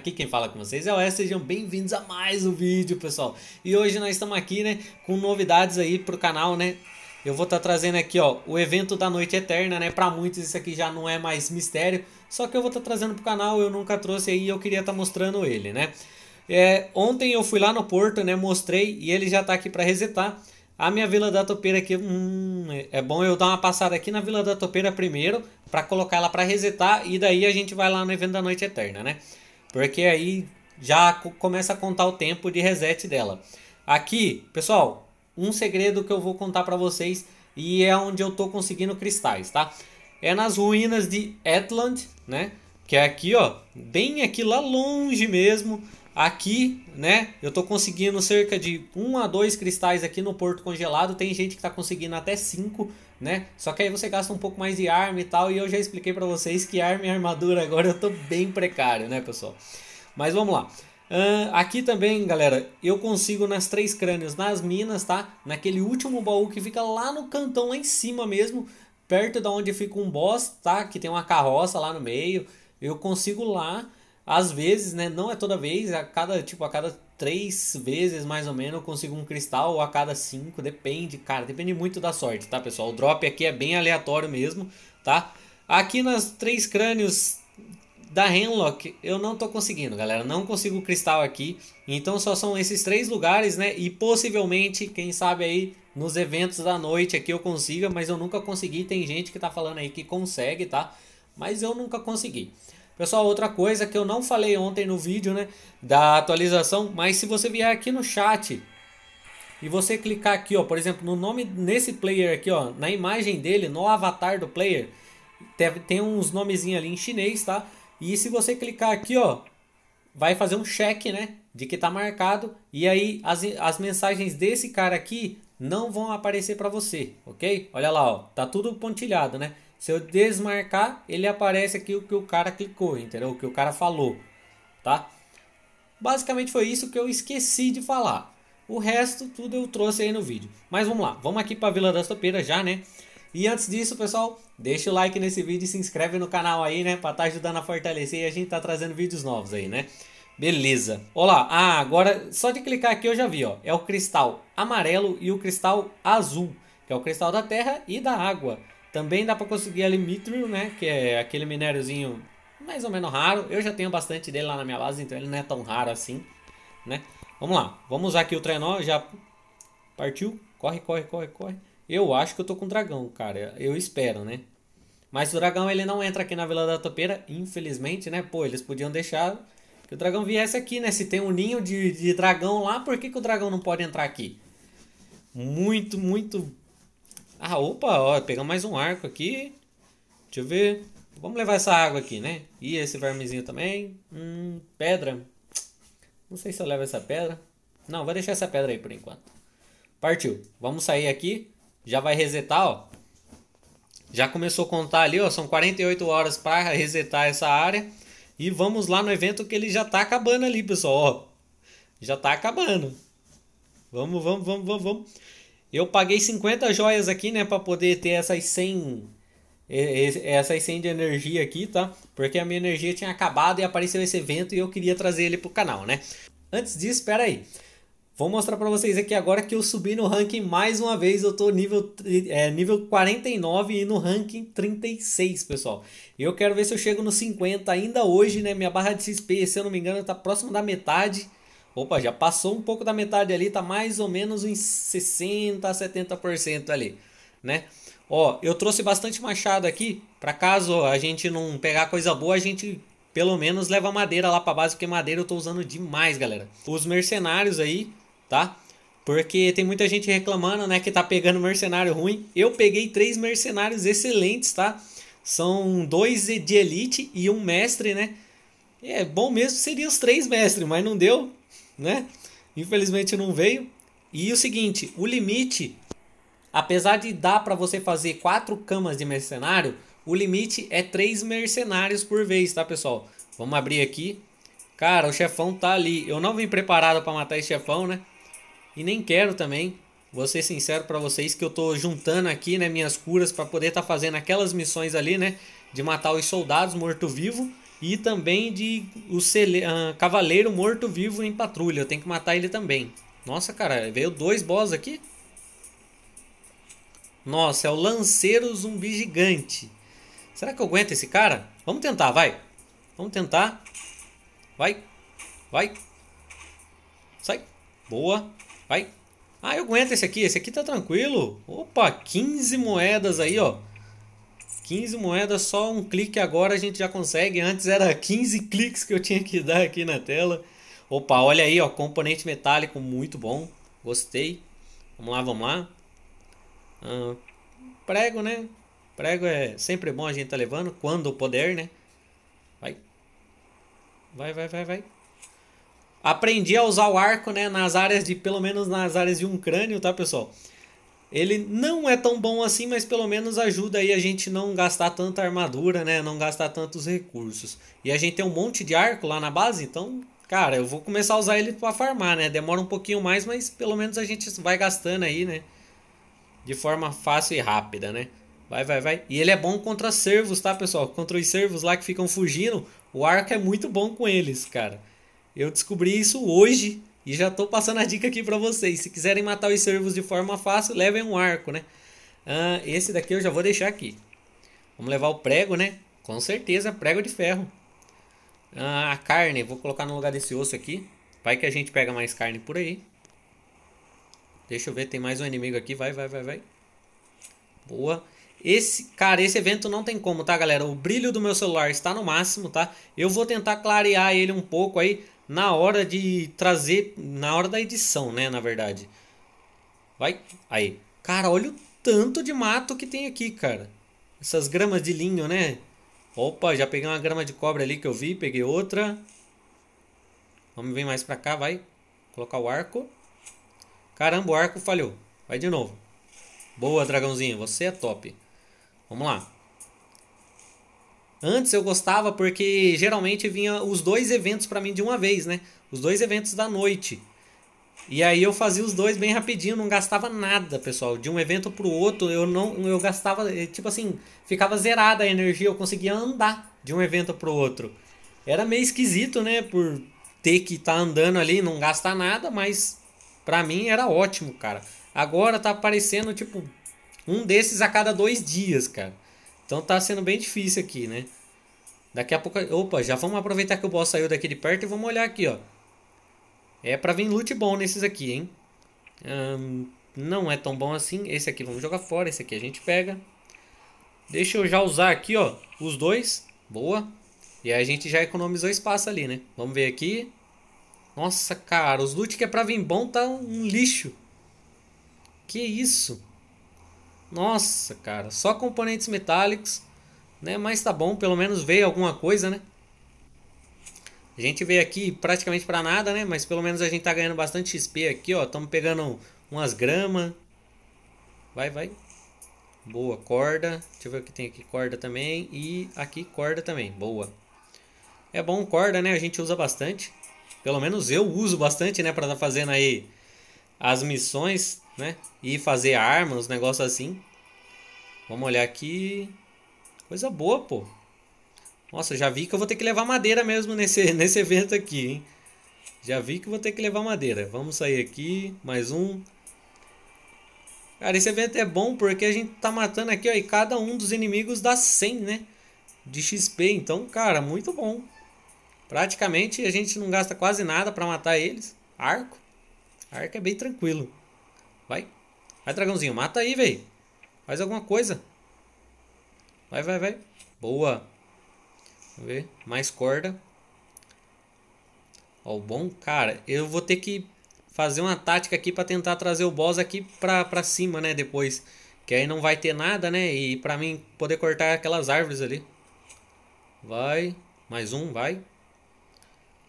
Aqui quem fala com vocês é o S, sejam bem-vindos a mais um vídeo, pessoal. E hoje nós estamos aqui, né, com novidades aí pro canal, né? Eu vou estar tá trazendo aqui, ó, o evento da Noite Eterna, né? Para muitos isso aqui já não é mais mistério, só que eu vou estar tá trazendo pro canal, eu nunca trouxe aí, eu queria estar tá mostrando ele, né? É, ontem eu fui lá no Porto, né? Mostrei e ele já tá aqui para resetar. A minha Vila da Topeira aqui, hum, é bom eu dar uma passada aqui na Vila da Topeira primeiro para colocar ela para resetar e daí a gente vai lá no evento da Noite Eterna, né? Porque aí já começa a contar o tempo de reset dela. Aqui, pessoal, um segredo que eu vou contar para vocês e é onde eu tô conseguindo cristais, tá? É nas ruínas de Atlant, né? Que é aqui, ó, bem aqui lá longe mesmo. Aqui, né, eu tô conseguindo cerca de um a dois cristais aqui no porto congelado. Tem gente que tá conseguindo até cinco, né? Só que aí você gasta um pouco mais de arma e tal. E eu já expliquei para vocês que arma e armadura agora eu tô bem precário, né, pessoal? Mas vamos lá. Uh, aqui também, galera, eu consigo nas três crânios, nas minas, tá? Naquele último baú que fica lá no cantão, lá em cima mesmo, perto da onde fica um boss, tá? Que tem uma carroça lá no meio. Eu consigo lá às vezes, né? Não é toda vez, a cada, tipo, a cada três vezes mais ou menos eu consigo um cristal, ou a cada cinco, depende, cara, depende muito da sorte, tá, pessoal? O drop aqui é bem aleatório mesmo, tá? Aqui nas três crânios da Henlock eu não tô conseguindo, galera. Não consigo cristal aqui. Então só são esses três lugares, né? E possivelmente, quem sabe aí nos eventos da noite aqui eu consiga, mas eu nunca consegui. Tem gente que tá falando aí que consegue, tá? Mas eu nunca consegui. Pessoal, outra coisa que eu não falei ontem no vídeo, né, da atualização, mas se você vier aqui no chat e você clicar aqui, ó, por exemplo, no nome nesse player aqui, ó, na imagem dele, no avatar do player, tem uns nomezinhos ali em chinês, tá? E se você clicar aqui, ó, vai fazer um check, né, de que tá marcado e aí as, as mensagens desse cara aqui não vão aparecer para você, ok? Olha lá, ó, tá tudo pontilhado, né? Se eu desmarcar, ele aparece aqui o que o cara clicou, entendeu? O que o cara falou, tá? Basicamente foi isso que eu esqueci de falar. O resto tudo eu trouxe aí no vídeo. Mas vamos lá, vamos aqui para Vila das Topeiras já, né? E antes disso, pessoal, deixa o like nesse vídeo e se inscreve no canal aí, né? Para estar tá ajudando a fortalecer e a gente tá trazendo vídeos novos aí, né? Beleza. Olá. Ah, agora só de clicar aqui eu já vi, ó. É o cristal amarelo e o cristal azul, que é o cristal da terra e da água. Também dá para conseguir ali né? Que é aquele minériozinho mais ou menos raro. Eu já tenho bastante dele lá na minha base, então ele não é tão raro assim, né? Vamos lá, vamos usar aqui o trenó, já partiu, corre, corre, corre, corre. Eu acho que eu tô com dragão, cara, eu espero, né? Mas o dragão ele não entra aqui na Vila da Topeira, infelizmente, né? Pô, eles podiam deixar que o dragão viesse aqui, né? Se tem um ninho de, de dragão lá, por que, que o dragão não pode entrar aqui? Muito, muito ah, opa, ó, pegamos mais um arco aqui. Deixa eu ver. Vamos levar essa água aqui, né? E esse vermezinho também. Hum, pedra. Não sei se eu levo essa pedra. Não, vou deixar essa pedra aí por enquanto. Partiu. Vamos sair aqui. Já vai resetar, ó. Já começou a contar ali, ó. São 48 horas para resetar essa área. E vamos lá no evento que ele já tá acabando ali, pessoal. Ó, já tá acabando. Vamos, vamos, vamos, vamos, vamos. Eu paguei 50 joias aqui, né, para poder ter essas 100 essas 100 de energia aqui, tá? Porque a minha energia tinha acabado e apareceu esse evento e eu queria trazer ele pro canal, né? Antes disso, espera aí. Vou mostrar para vocês aqui agora que eu subi no ranking mais uma vez. Eu tô nível, é, nível 49 e no ranking 36, pessoal. Eu quero ver se eu chego no 50 ainda hoje, né? Minha barra de XP, se eu não me engano, tá próximo da metade. Opa, já passou um pouco da metade ali, tá mais ou menos em 60 a 70% ali, né? Ó, eu trouxe bastante machado aqui, para caso a gente não pegar coisa boa, a gente pelo menos leva madeira lá para base, porque madeira eu tô usando demais, galera. Os mercenários aí, tá? Porque tem muita gente reclamando, né, que tá pegando mercenário ruim. Eu peguei três mercenários excelentes, tá? São dois de elite e um mestre, né? É bom mesmo seria os três mestres, mas não deu né? Infelizmente não veio. E o seguinte, o limite, apesar de dar para você fazer quatro camas de mercenário, o limite é três mercenários por vez, tá, pessoal? Vamos abrir aqui. Cara, o chefão tá ali. Eu não vim preparado para matar esse chefão, né? E nem quero também. Vou ser sincero para vocês que eu tô juntando aqui, né, minhas curas para poder estar tá fazendo aquelas missões ali, né, de matar os soldados morto-vivo e também de o cele... uh, Cavaleiro Morto-Vivo em Patrulha. Eu tenho que matar ele também. Nossa, cara, veio dois boss aqui. Nossa, é o Lanceiro Zumbi Gigante. Será que eu aguento esse cara? Vamos tentar, vai. Vamos tentar. Vai. Vai. Sai. Boa. Vai. Ah, eu aguento esse aqui. Esse aqui tá tranquilo. Opa, 15 moedas aí, ó. 15 moedas, só um clique agora a gente já consegue. Antes era 15 cliques que eu tinha que dar aqui na tela. Opa, olha aí, ó, componente metálico muito bom. Gostei. Vamos lá, vamos lá. Ah, prego, né? Prego é sempre bom a gente tá levando quando puder, né? Vai. Vai, vai, vai, vai. Aprendi a usar o arco, né, nas áreas de pelo menos nas áreas de um crânio, tá, pessoal? Ele não é tão bom assim, mas pelo menos ajuda aí a gente não gastar tanta armadura, né? Não gastar tantos recursos. E a gente tem um monte de arco lá na base, então, cara, eu vou começar a usar ele para farmar, né? Demora um pouquinho mais, mas pelo menos a gente vai gastando aí, né? De forma fácil e rápida, né? Vai, vai, vai. E ele é bom contra servos, tá, pessoal? Contra os servos lá que ficam fugindo, o arco é muito bom com eles, cara. Eu descobri isso hoje e já estou passando a dica aqui para vocês. Se quiserem matar os servos de forma fácil, levem um arco, né? Ah, esse daqui eu já vou deixar aqui. Vamos levar o prego, né? Com certeza, prego de ferro. Ah, a carne, vou colocar no lugar desse osso aqui. Vai que a gente pega mais carne por aí. Deixa eu ver, tem mais um inimigo aqui. Vai, vai, vai, vai. Boa. Esse, cara, esse evento não tem como, tá, galera? O brilho do meu celular está no máximo, tá? Eu vou tentar clarear ele um pouco aí na hora de trazer, na hora da edição, né, na verdade. Vai, aí. Cara, olha o tanto de mato que tem aqui, cara. Essas gramas de linho, né? Opa, já peguei uma grama de cobre ali que eu vi, peguei outra. Vamos vir mais pra cá, vai. Colocar o arco. Caramba, o arco falhou. Vai de novo. Boa, dragãozinho, você é top. Vamos lá. Antes eu gostava porque geralmente vinha os dois eventos para mim de uma vez, né? Os dois eventos da noite. E aí eu fazia os dois bem rapidinho, não gastava nada, pessoal. De um evento pro outro, eu não eu gastava, eh, tipo assim, ficava zerada a energia, eu conseguia andar de um evento pro outro. Era meio esquisito, né, por ter que estar tá andando ali, não gastar nada, mas pra mim era ótimo, cara. Agora tá aparecendo tipo um desses a cada dois dias, cara. Então tá sendo bem difícil aqui, né? Daqui a pouco. Opa, já vamos aproveitar que o boss saiu daqui de perto e vamos olhar aqui, ó. É pra vir loot bom nesses aqui, hein? Hum, não é tão bom assim. Esse aqui vamos jogar fora. Esse aqui a gente pega. Deixa eu já usar aqui, ó. Os dois. Boa. E aí a gente já economizou espaço ali, né? Vamos ver aqui. Nossa, cara. Os loot que é pra vir bom tá um lixo. Que isso? Nossa, cara, só componentes metálicos, né? Mas tá bom, pelo menos veio alguma coisa, né? A gente veio aqui praticamente para nada, né? Mas pelo menos a gente tá ganhando bastante XP aqui, ó. Tamo pegando umas gramas. Vai, vai. Boa, corda. Deixa eu ver o que tem aqui. Corda também. E aqui, corda também. Boa. É bom corda, né? A gente usa bastante. Pelo menos eu uso bastante, né? Pra tá fazendo aí as missões né? E fazer armas, negócio negócios assim. Vamos olhar aqui. Coisa boa, pô. Nossa, já vi que eu vou ter que levar madeira mesmo nesse, nesse evento aqui, hein? Já vi que vou ter que levar madeira. Vamos sair aqui. Mais um. Cara, esse evento é bom porque a gente tá matando aqui, ó. E cada um dos inimigos dá 100, né? De XP. Então, cara, muito bom. Praticamente a gente não gasta quase nada para matar eles. Arco. Arco é bem tranquilo. Vai. Vai, dragãozinho. Mata aí, velho. Faz alguma coisa. Vai, vai, vai. Boa. Vamos ver. Mais corda. Ó, o bom. Cara, eu vou ter que fazer uma tática aqui para tentar trazer o boss aqui pra, pra cima, né? Depois. Que aí não vai ter nada, né? E pra mim poder cortar aquelas árvores ali. Vai. Mais um, vai.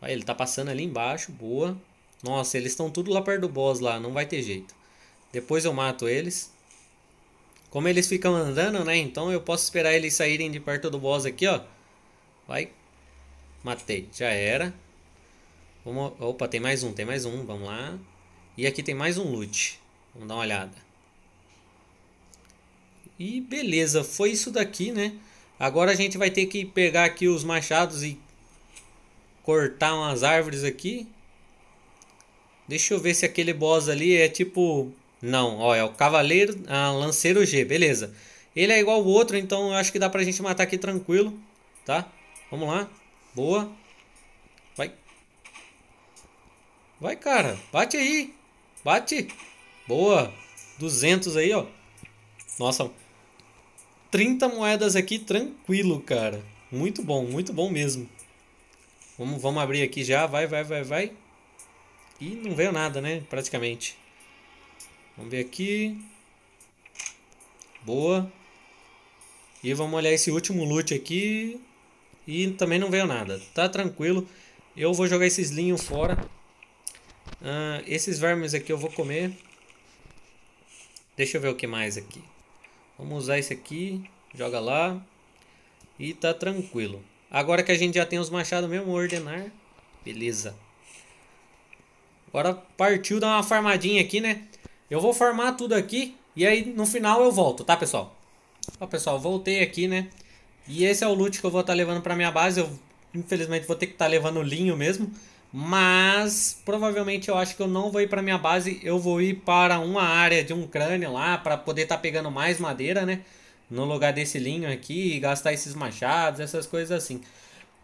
Vai, ele tá passando ali embaixo. Boa. Nossa, eles estão tudo lá perto do boss lá. Não vai ter jeito. Depois eu mato eles. Como eles ficam andando, né? Então eu posso esperar eles saírem de perto do boss aqui, ó. Vai. Matei. Já era. Vamos... Opa, tem mais um. Tem mais um. Vamos lá. E aqui tem mais um loot. Vamos dar uma olhada. E beleza. Foi isso daqui, né? Agora a gente vai ter que pegar aqui os machados e cortar umas árvores aqui. Deixa eu ver se aquele boss ali é tipo não, ó, é o Cavaleiro ah, Lanceiro G, beleza. Ele é igual o outro, então eu acho que dá pra gente matar aqui tranquilo, tá? Vamos lá, boa. Vai. Vai, cara, bate aí, bate. Boa, 200 aí, ó. Nossa, 30 moedas aqui tranquilo, cara. Muito bom, muito bom mesmo. Vamos, vamos abrir aqui já, vai, vai, vai, vai. E não veio nada, né, praticamente. Vamos ver aqui. Boa. E vamos olhar esse último loot aqui. E também não veio nada. Tá tranquilo. Eu vou jogar esses linhos fora. Ah, esses vermes aqui eu vou comer. Deixa eu ver o que mais aqui. Vamos usar esse aqui. Joga lá. E tá tranquilo. Agora que a gente já tem os machados mesmo, ordenar. Beleza. Agora partiu dar uma farmadinha aqui, né? Eu vou formar tudo aqui e aí no final eu volto, tá, pessoal? Ó, pessoal, voltei aqui, né? E esse é o loot que eu vou estar tá levando pra minha base. Eu, infelizmente, vou ter que estar tá levando linho mesmo. Mas, provavelmente, eu acho que eu não vou ir pra minha base. Eu vou ir para uma área de um crânio lá, pra poder estar tá pegando mais madeira, né? No lugar desse linho aqui, gastar esses machados, essas coisas assim.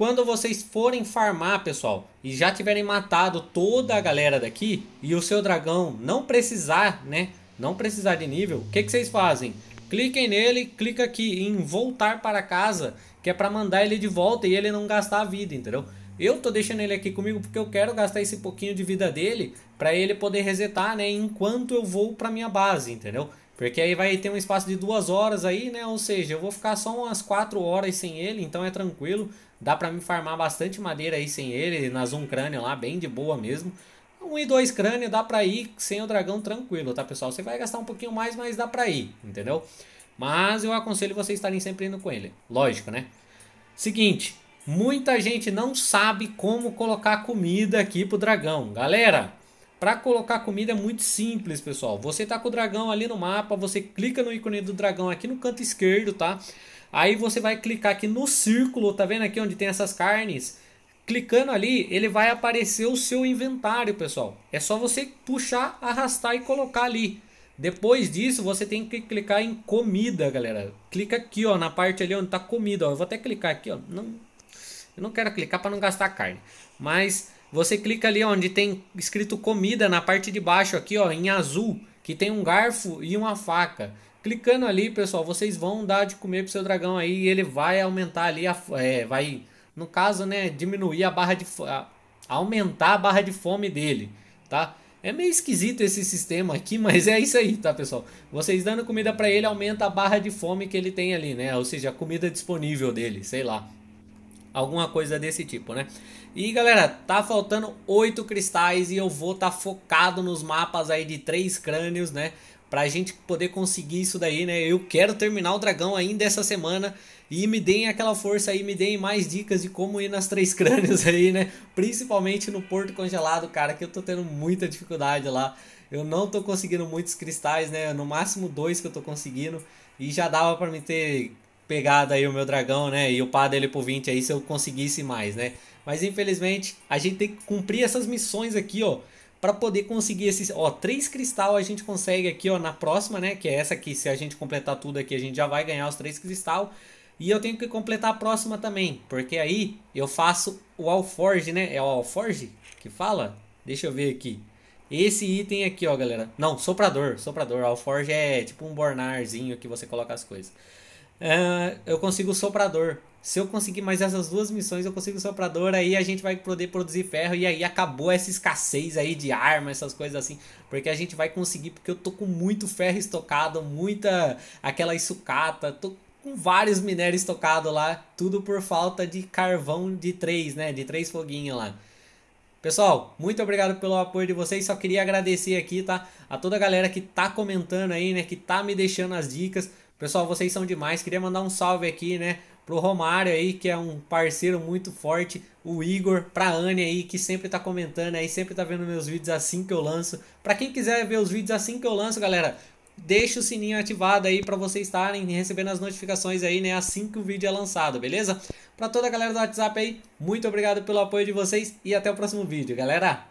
Quando vocês forem farmar, pessoal, e já tiverem matado toda a galera daqui e o seu dragão não precisar, né, não precisar de nível, o que, que vocês fazem? Cliquem nele, clica aqui em voltar para casa, que é para mandar ele de volta e ele não gastar a vida, entendeu? Eu tô deixando ele aqui comigo porque eu quero gastar esse pouquinho de vida dele para ele poder resetar, né? Enquanto eu vou para minha base, entendeu? Porque aí vai ter um espaço de duas horas aí, né? Ou seja, eu vou ficar só umas quatro horas sem ele, então é tranquilo. Dá para me farmar bastante madeira aí sem ele, nas um crânio lá, bem de boa mesmo. Um e dois crânio dá pra ir sem o dragão tranquilo, tá pessoal? Você vai gastar um pouquinho mais, mas dá pra ir, entendeu? Mas eu aconselho vocês estarem sempre indo com ele, lógico, né? Seguinte, muita gente não sabe como colocar comida aqui pro dragão. Galera, para colocar comida é muito simples, pessoal. Você tá com o dragão ali no mapa, você clica no ícone do dragão aqui no canto esquerdo, tá? Aí você vai clicar aqui no círculo, tá vendo aqui onde tem essas carnes? Clicando ali, ele vai aparecer o seu inventário, pessoal. É só você puxar, arrastar e colocar ali. Depois disso, você tem que clicar em comida, galera. Clica aqui, ó, na parte ali onde tá comida, ó. Eu vou até clicar aqui, ó. Não, eu não quero clicar para não gastar carne. Mas você clica ali onde tem escrito comida na parte de baixo aqui, ó, em azul, que tem um garfo e uma faca. Clicando ali, pessoal, vocês vão dar de comer pro seu dragão aí e ele vai aumentar ali, a, é, vai, no caso, né, diminuir a barra de a, aumentar a barra de fome dele, tá? É meio esquisito esse sistema aqui, mas é isso aí, tá, pessoal? Vocês dando comida para ele aumenta a barra de fome que ele tem ali, né? Ou seja, a comida disponível dele, sei lá. Alguma coisa desse tipo, né? E galera, tá faltando oito cristais e eu vou estar tá focado nos mapas aí de três crânios, né? para a gente poder conseguir isso daí, né? Eu quero terminar o dragão ainda essa semana e me deem aquela força aí, me deem mais dicas de como ir nas três crânios aí, né? Principalmente no Porto Congelado, cara, que eu tô tendo muita dificuldade lá. Eu não tô conseguindo muitos cristais, né? No máximo dois que eu tô conseguindo e já dava para me ter pegado aí o meu dragão, né? E o upado ele pro 20 aí se eu conseguisse mais, né? Mas infelizmente a gente tem que cumprir essas missões aqui, ó para poder conseguir esses, ó, três cristal a gente consegue aqui, ó, na próxima, né, que é essa aqui, se a gente completar tudo aqui, a gente já vai ganhar os três cristal. E eu tenho que completar a próxima também, porque aí eu faço o alforge, né? É o alforge que fala? Deixa eu ver aqui. Esse item aqui, ó, galera. Não, soprador, soprador. Alforge é tipo um bornarzinho que você coloca as coisas. É, eu consigo o soprador. Se eu conseguir mais essas duas missões, eu consigo o soprador, aí a gente vai poder produzir ferro e aí acabou essa escassez aí de arma, essas coisas assim, porque a gente vai conseguir, porque eu tô com muito ferro estocado, muita aquela sucata, tô com vários minérios estocados lá, tudo por falta de carvão de três, né, de três foguinhos lá. Pessoal, muito obrigado pelo apoio de vocês. Só queria agradecer aqui, tá? A toda a galera que tá comentando aí, né? Que tá me deixando as dicas. Pessoal, vocês são demais. Queria mandar um salve aqui, né? Pro Romário aí, que é um parceiro muito forte. O Igor, pra Anne aí, que sempre tá comentando aí, sempre tá vendo meus vídeos assim que eu lanço. Pra quem quiser ver os vídeos assim que eu lanço, galera, deixa o sininho ativado aí para vocês estarem recebendo as notificações aí, né, assim que o vídeo é lançado, beleza? Para toda a galera do WhatsApp aí, muito obrigado pelo apoio de vocês e até o próximo vídeo, galera.